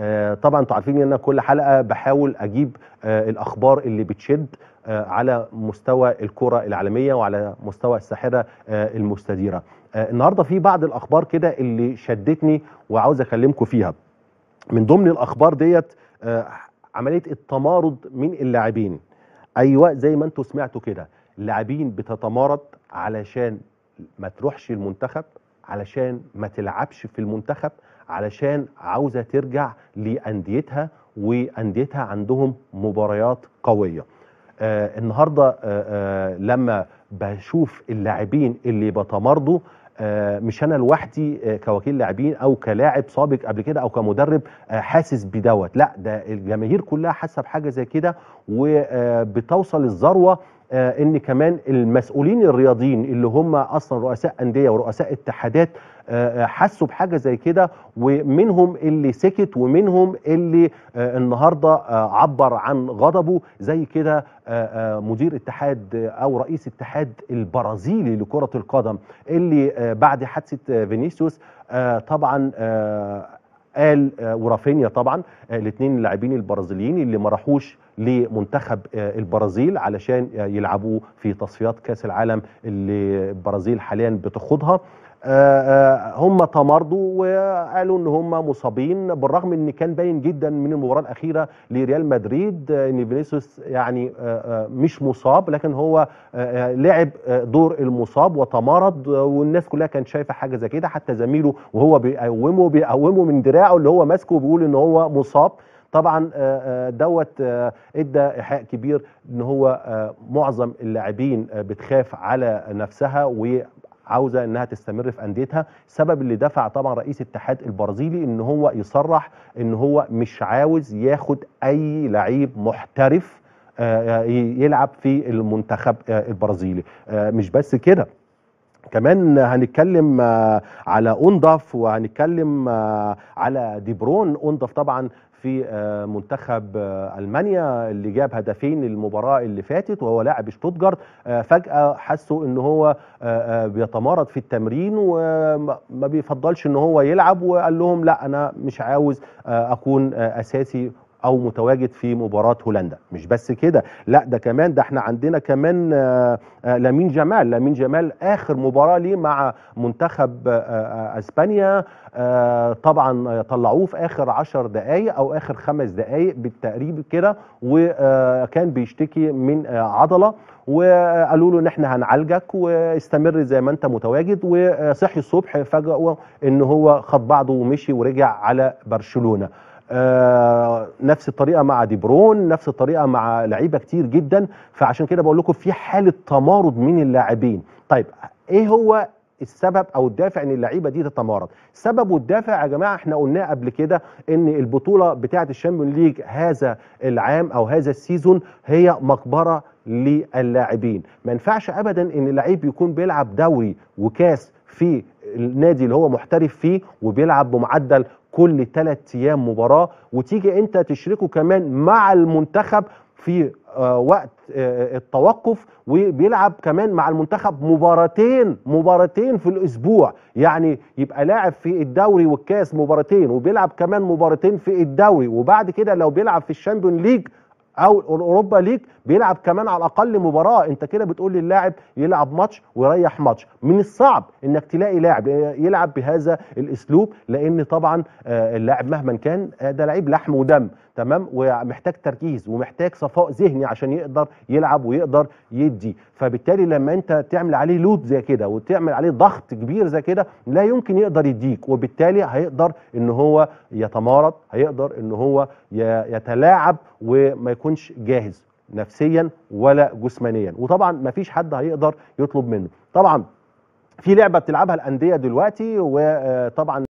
آه، طبعا انتوا عارفين ان انا كل حلقه بحاول اجيب آه، الاخبار اللي بتشد آه، على مستوى الكره العالميه وعلى مستوى الساحره المستديره النهارده في بعض الاخبار كده اللي شدتني وعاوز اكلمكم فيها من ضمن الاخبار ديت عمليه التمارض من اللاعبين ايوه زي ما انتوا سمعتوا كده اللاعبين بتتمارض علشان ما تروحش المنتخب علشان ما تلعبش في المنتخب علشان عاوزه ترجع لانديتها وانديتها عندهم مباريات قويه آه النهارده آه آه لما بشوف اللاعبين اللي بتمرضوا آه، مش انا لوحدي آه، كوكيل لاعبين او كلاعب سابق قبل كده او كمدرب آه، حاسس بدوت لا ده الجماهير كلها حاسه بحاجه زي كده وبتوصل الذروه ان كمان المسؤولين الرياضيين اللي هم اصلا رؤساء انديه ورؤساء اتحادات آه، آه، حسوا بحاجه زي كده ومنهم اللي سكت ومنهم اللي آه، النهارده عبر عن غضبه زي كده مدير اتحاد او رئيس اتحاد البرازيلي لكره القدم اللي بعد حادثه فينيسيوس طبعا قال ورافينيا طبعا الاثنين اللاعبين البرازيليين اللي ما راحوش لمنتخب البرازيل علشان يلعبوا في تصفيات كاس العالم اللي البرازيل حاليا بتخوضها آه، آه، هم تمرضوا وقالوا ان هم مصابين بالرغم ان كان باين جدا من المباراه الاخيره لريال مدريد آه، ان فينيسيوس يعني مش مصاب لكن هو لعب دور المصاب وتمرض والناس كلها كانت شايفه حاجه زي كده حتى زميله وهو بيقومه بيقومه من دراعه اللي هو ماسكه وبيقول ان هو مصاب طبعا دوت ادى ايحاء كبير ان هو معظم اللاعبين بتخاف على نفسها و عاوزه انها تستمر في انديتها سبب اللي دفع طبعا رئيس الاتحاد البرازيلي ان هو يصرح ان هو مش عاوز ياخد اي لعيب محترف آه، آه، يلعب في المنتخب آه، البرازيلي مش بس كده كمان هنتكلم آه, على اوندف وهنتكلم آه, على ديبرون اوندف طبعا في آه, منتخب المانيا اللي جاب هدفين المباراه اللي فاتت وهو لاعب شتوتجارت فجاه حسوا ان هو بيتمارض في التمرين وما بيفضلش ان هو يلعب وقال لهم لا انا مش عاوز اكون اساسي او متواجد في مباراه هولندا مش بس كده لا ده كمان ده احنا عندنا كمان آه، آه، لامين جمال لامين جمال اخر مباراه ليه مع منتخب آه، اسبانيا طبعا طلعوه في اخر عشر دقائق او اخر خمس دقائق بالتقريب كده وكان بيشتكي من عضله وقالوا له ان احنا هنعالجك واستمر زي ما انت متواجد وصحي الصبح فجاه ان هو خد بعضه ومشي ورجع على برشلونه آه، نفس الطريقه مع ديبرون نفس الطريقه مع لعيبه كتير جدا فعشان كده بقول لكم في حاله تمارض من اللاعبين طيب ايه هو السبب او الدافع ان اللعيبه دي تتمارض السبب والدافع يا جماعه احنا قلناه قبل كده ان البطوله بتاعه الشامبيون ليج هذا العام او هذا السيزون هي مقبره للاعبين ما ينفعش ابدا ان اللعيب يكون بيلعب دوري وكاس في النادي اللي هو محترف فيه وبيلعب بمعدل كل ثلاث ايام مباراه وتيجي انت تشركه كمان مع المنتخب في آه، وقت آه، آه، التوقف وبيلعب كمان مع المنتخب مباراتين مباراتين في الاسبوع يعني يبقى لاعب في الدوري والكاس مباراتين وبيلعب كمان مباراتين في الدوري وبعد كده لو بيلعب في الشامبيون ليج او الاوروبا ليج بيلعب كمان على الاقل مباراه انت كده بتقول للاعب يلعب ماتش ويريح ماتش من الصعب انك تلاقي لاعب يلعب بهذا الاسلوب لان طبعا آه، اللاعب مهما كان آه، ده لعيب لحم ودم تمام ومحتاج تركيز ومحتاج صفاء ذهني عشان يقدر يلعب ويقدر يدي فبالتالي لما انت تعمل عليه لود زي كده وتعمل عليه ضغط كبير زي كده لا يمكن يقدر يديك وبالتالي هيقدر ان هو يتمارض هيقدر ان هو يتلاعب وما يكونش جاهز نفسيا ولا جسمانيا وطبعا ما فيش حد هيقدر يطلب منه طبعا في لعبه بتلعبها الانديه دلوقتي وطبعا